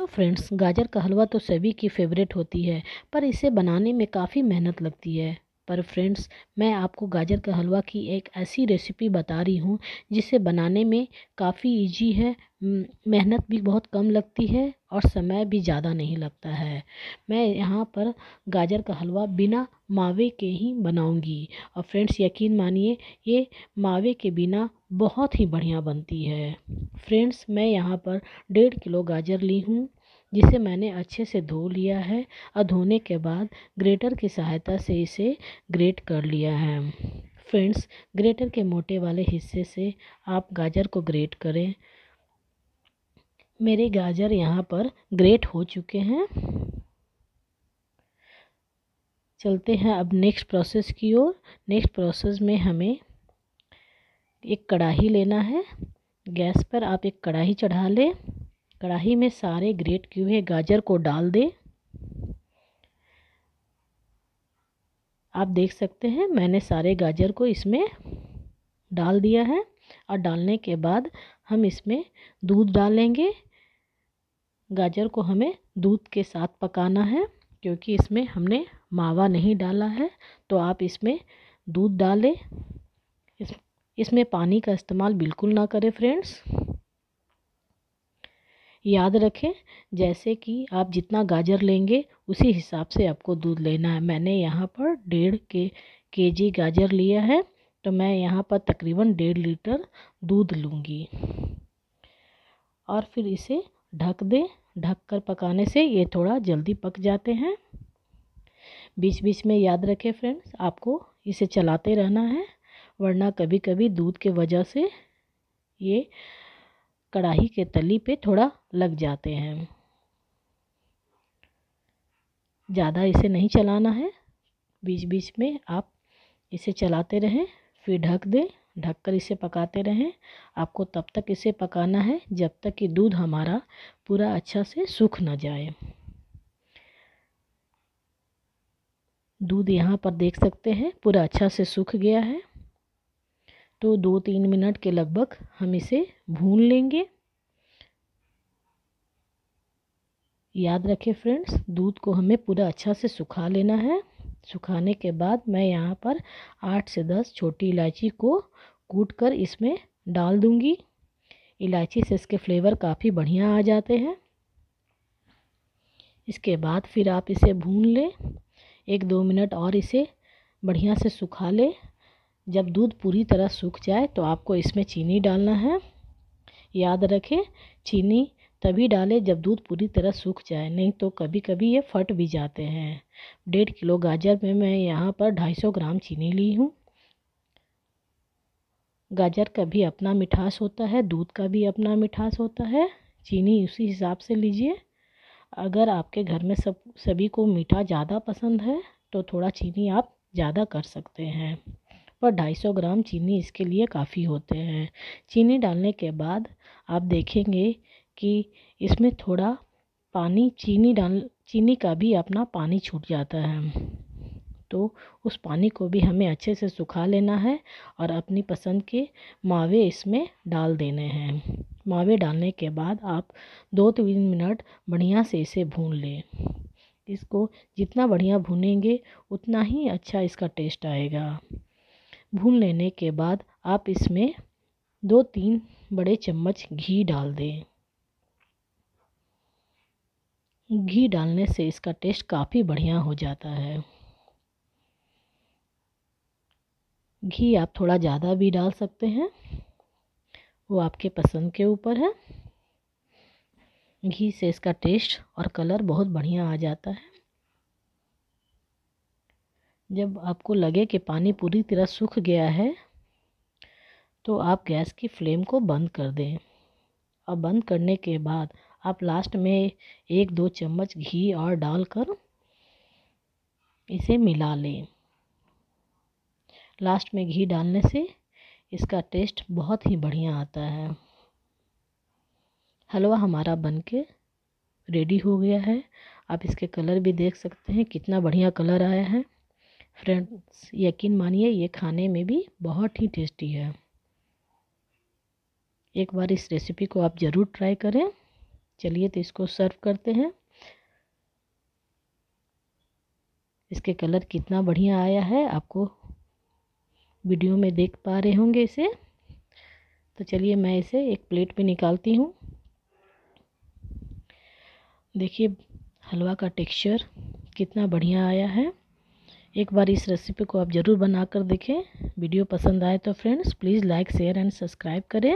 तो फ्रेंड्स गाजर का हलवा तो सभी की फेवरेट होती है पर इसे बनाने में काफ़ी मेहनत लगती है पर फ्रेंड्स मैं आपको गाजर का हलवा की एक ऐसी रेसिपी बता रही हूँ जिसे बनाने में काफ़ी इजी है मेहनत भी बहुत कम लगती है और समय भी ज़्यादा नहीं लगता है मैं यहाँ पर गाजर का हलवा बिना मावे के ही बनाऊँगी और फ्रेंड्स यकीन मानिए ये मावे के बिना बहुत ही बढ़िया बनती है फ्रेंड्स मैं यहाँ पर डेढ़ किलो गाजर ली हूँ जिसे मैंने अच्छे से धो लिया है और धोने के बाद ग्रेटर की सहायता से इसे ग्रेट कर लिया है फ्रेंड्स ग्रेटर के मोटे वाले हिस्से से आप गाजर को ग्रेट करें मेरे गाजर यहाँ पर ग्रेट हो चुके हैं चलते हैं अब नेक्स्ट प्रोसेस की ओर नेक्स्ट प्रोसेस में हमें एक कढ़ाही लेना है गैस पर आप एक कढ़ाही चढ़ा लें कढ़ाई में सारे ग्रेट किए हुए गाजर को डाल दें आप देख सकते हैं मैंने सारे गाजर को इसमें डाल दिया है और डालने के बाद हम इसमें दूध डालेंगे गाजर को हमें दूध के साथ पकाना है क्योंकि इसमें हमने मावा नहीं डाला है तो आप इसमें दूध डालें इस इसमें पानी का इस्तेमाल बिल्कुल ना करें फ्रेंड्स याद रखें जैसे कि आप जितना गाजर लेंगे उसी हिसाब से आपको दूध लेना है मैंने यहाँ पर डेढ़ के के जी गाजर लिया है तो मैं यहाँ पर तकरीबन डेढ़ लीटर दूध लूँगी और फिर इसे ढक दें ढक कर पकाने से ये थोड़ा जल्दी पक जाते हैं बीच बीच में याद रखें फ्रेंड्स आपको इसे चलाते रहना है वरना कभी कभी दूध के वजह से ये कढ़ाई के तली पे थोड़ा लग जाते हैं ज़्यादा इसे नहीं चलाना है बीच बीच में आप इसे चलाते रहें फिर ढक दें ढककर इसे पकाते रहें आपको तब तक इसे पकाना है जब तक कि दूध हमारा पूरा अच्छा से सूख ना जाए दूध यहाँ पर देख सकते हैं पूरा अच्छा से सूख गया है तो दो तीन मिनट के लगभग हम इसे भून लेंगे याद रखें फ्रेंड्स दूध को हमें पूरा अच्छा से सुखा लेना है सुखाने के बाद मैं यहाँ पर आठ से दस छोटी इलायची को कूट कर इसमें डाल दूँगी इलायची से इसके फ्लेवर काफ़ी बढ़िया आ जाते हैं इसके बाद फिर आप इसे भून लें एक दो मिनट और इसे बढ़िया से सुखा लें जब दूध पूरी तरह सूख जाए तो आपको इसमें चीनी डालना है याद रखें चीनी तभी डालें जब दूध पूरी तरह सूख जाए नहीं तो कभी कभी ये फट भी जाते हैं डेढ़ किलो गाजर में मैं यहाँ पर ढाई सौ ग्राम चीनी ली हूँ गाजर का भी अपना मिठास होता है दूध का भी अपना मिठास होता है चीनी उसी हिसाब से लीजिए अगर आपके घर में सब सभी को मीठा ज़्यादा पसंद है तो थोड़ा चीनी आप ज़्यादा कर सकते हैं व ढाई सौ ग्राम चीनी इसके लिए काफ़ी होते हैं चीनी डालने के बाद आप देखेंगे कि इसमें थोड़ा पानी चीनी डाल चीनी का भी अपना पानी छूट जाता है तो उस पानी को भी हमें अच्छे से सुखा लेना है और अपनी पसंद के मावे इसमें डाल देने हैं मावे डालने के बाद आप दो तीन मिनट बढ़िया से इसे भून लें इसको जितना बढ़िया भूनेंगे उतना ही अच्छा इसका टेस्ट आएगा भून लेने के बाद आप इसमें दो तीन बड़े चम्मच घी डाल दें घी डालने से इसका टेस्ट काफ़ी बढ़िया हो जाता है घी आप थोड़ा ज़्यादा भी डाल सकते हैं वो आपके पसंद के ऊपर है घी से इसका टेस्ट और कलर बहुत बढ़िया आ जाता है जब आपको लगे कि पानी पूरी तरह सूख गया है तो आप गैस की फ्लेम को बंद कर दें और बंद करने के बाद आप लास्ट में एक दो चम्मच घी और डालकर इसे मिला लें लास्ट में घी डालने से इसका टेस्ट बहुत ही बढ़िया आता है हलवा हमारा बनके रेडी हो गया है आप इसके कलर भी देख सकते हैं कितना बढ़िया कलर आया है फ्रेंड्स यकीन मानिए ये खाने में भी बहुत ही टेस्टी है एक बार इस रेसिपी को आप ज़रूर ट्राई करें चलिए तो इसको सर्व करते हैं इसके कलर कितना बढ़िया आया है आपको वीडियो में देख पा रहे होंगे इसे तो चलिए मैं इसे एक प्लेट में निकालती हूँ देखिए हलवा का टेक्सचर कितना बढ़िया आया है एक बार इस रेसिपी को आप ज़रूर बनाकर देखें वीडियो पसंद आए तो friends please like share and subscribe करें